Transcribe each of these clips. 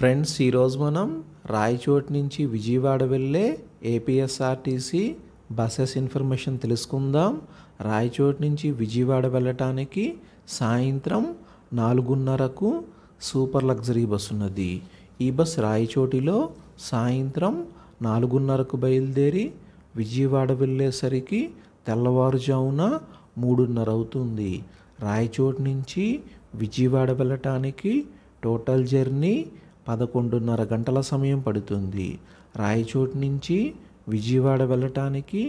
friends ఈరోజు మనం రాయచోట్ నుంచి విజయవాడ వెళ్ళే ఏపీఎస్ఆర్టీసీ బసెస్ ఇన్ఫర్మేషన్ తెలుసుకుందాం రాయచోట్ నుంచి విజయవాడ వెళ్ళటానికి సాయంత్రం నాలుగున్నరకు సూపర్ లగ్జరీ బస్ ఉన్నది ఈ బస్ రాయచోటిలో సాయంత్రం నాలుగున్నరకు బయలుదేరి విజయవాడ వెళ్ళేసరికి తెల్లవారుజామున మూడున్నర అవుతుంది రాయచోట్ నుంచి విజయవాడ వెళ్ళటానికి టోటల్ జర్నీ పదకొండున్నర గంటల సమయం పడుతుంది రాయచోటు నుంచి విజయవాడ వెళ్ళటానికి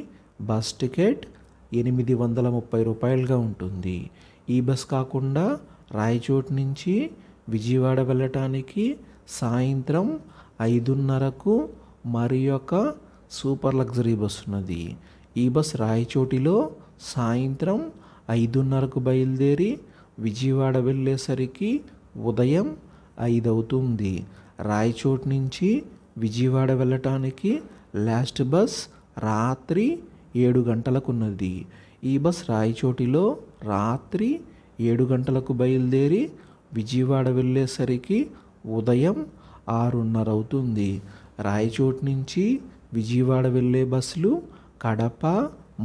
బస్ టికెట్ ఎనిమిది వందల ముప్పై రూపాయలుగా ఉంటుంది ఈ బస్ కాకుండా రాయచోటు నుంచి విజయవాడ వెళ్ళటానికి సాయంత్రం ఐదున్నరకు మరి ఒక సూపర్ లగ్జరీ బస్ ఉన్నది ఈ బస్ రాయచోటిలో సాయంత్రం ఐదున్నరకు బయలుదేరి విజయవాడ వెళ్ళేసరికి ఉదయం ఐదు అవుతుంది రాయచోట్ నుంచి విజయవాడ వెళ్ళటానికి లాస్ట్ బస్ రాత్రి ఏడు గంటలకున్నది ఈ బస్ రాయచోటిలో రాత్రి ఏడు గంటలకు బయలుదేరి విజయవాడ వెళ్ళేసరికి ఉదయం ఆరున్నర అవుతుంది రాయచోట్ నుంచి విజయవాడ వెళ్ళే బస్సులు కడప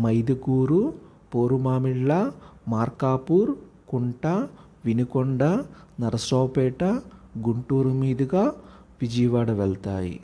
మైదుకూరు పోరుమామిళ్ళ మార్కాపూర్ కుంట వినుకొండ నరసరావుపేట గుంటూరు మీదుగా విజయవాడ వెళ్తాయి